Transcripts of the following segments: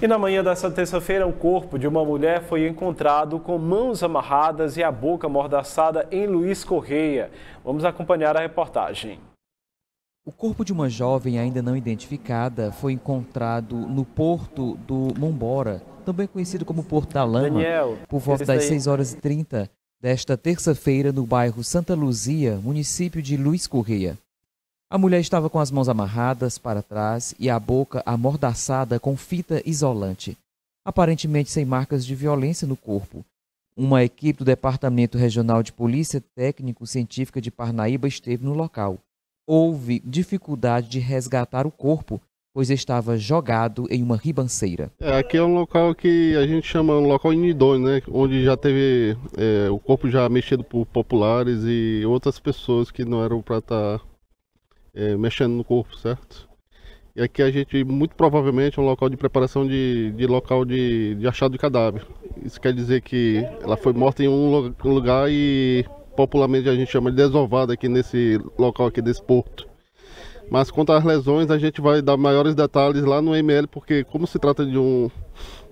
E na manhã dessa terça-feira, o corpo de uma mulher foi encontrado com mãos amarradas e a boca mordaçada em Luiz Correia. Vamos acompanhar a reportagem. O corpo de uma jovem ainda não identificada foi encontrado no porto do Mombora, também conhecido como Porto da Lama, Daniel, por volta das 6 horas e 30 desta terça-feira no bairro Santa Luzia, município de Luiz Correia. A mulher estava com as mãos amarradas para trás e a boca amordaçada com fita isolante, aparentemente sem marcas de violência no corpo. Uma equipe do Departamento Regional de Polícia Técnico-Científica de Parnaíba esteve no local. Houve dificuldade de resgatar o corpo, pois estava jogado em uma ribanceira. É, aqui é um local que a gente chama um local inidone, né? Onde já teve é, o corpo já mexido por populares e outras pessoas que não eram para estar tá é, mexendo no corpo, certo? E aqui a gente, muito provavelmente, é um local de preparação de, de local de, de achado de cadáver. Isso quer dizer que ela foi morta em um lugar e popularmente a gente chama de desovada aqui nesse local aqui desse porto. Mas quanto às lesões, a gente vai dar maiores detalhes lá no ML, porque como se trata de um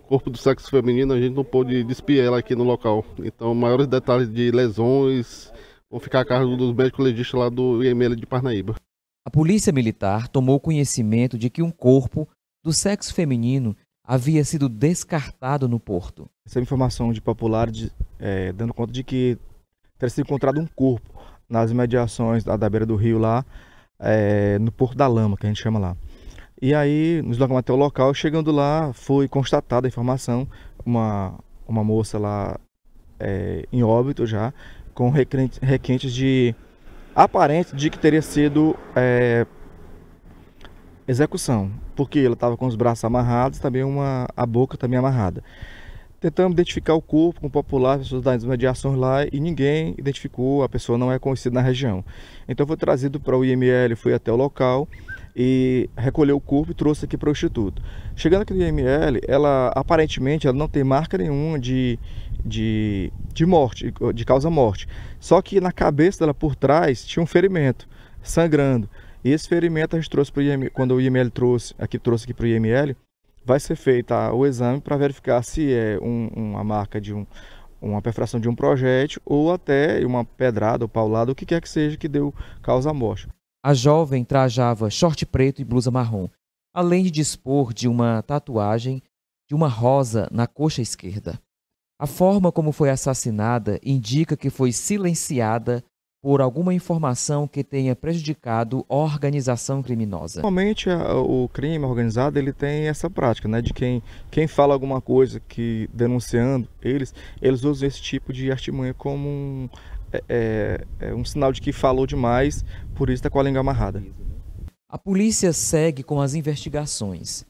corpo do sexo feminino, a gente não pôde despir ela aqui no local. Então, maiores detalhes de lesões vão ficar a cargo dos médicos legistas lá do IML de Parnaíba. A polícia militar tomou conhecimento de que um corpo do sexo feminino havia sido descartado no porto. Essa é informação de popular de, é, dando conta de que teria sido encontrado um corpo nas imediações da, da beira do rio lá, é, no Porto da Lama, que a gente chama lá. E aí nos levamos até o local, chegando lá foi constatada a informação, uma, uma moça lá é, em óbito já, com requentes de aparente de que teria sido é, execução, porque ela estava com os braços amarrados, também uma, a boca também amarrada. Tentamos identificar o corpo com o popular, pessoas das mediações lá e ninguém identificou, a pessoa não é conhecida na região. Então foi trazido para o IML, fui até o local e recolheu o corpo e trouxe aqui para o Instituto. Chegando aqui no IML, ela aparentemente ela não tem marca nenhuma de, de de morte, de causa morte. Só que na cabeça dela por trás tinha um ferimento, sangrando. E esse ferimento a gente trouxe para IML, quando o IML trouxe, aqui trouxe aqui para o IML, vai ser feito o exame para verificar se é um, uma marca de um, uma perfuração de um projétil ou até uma pedrada ou paulada, o que quer que seja que deu causa à morte. A jovem trajava short preto e blusa marrom, além de dispor de uma tatuagem de uma rosa na coxa esquerda. A forma como foi assassinada indica que foi silenciada por alguma informação que tenha prejudicado a organização criminosa. Normalmente o crime organizado ele tem essa prática, né, de quem quem fala alguma coisa que denunciando eles, eles usam esse tipo de artimanha como um, é, é, é um sinal de que falou demais, por isso está com a língua amarrada. A polícia segue com as investigações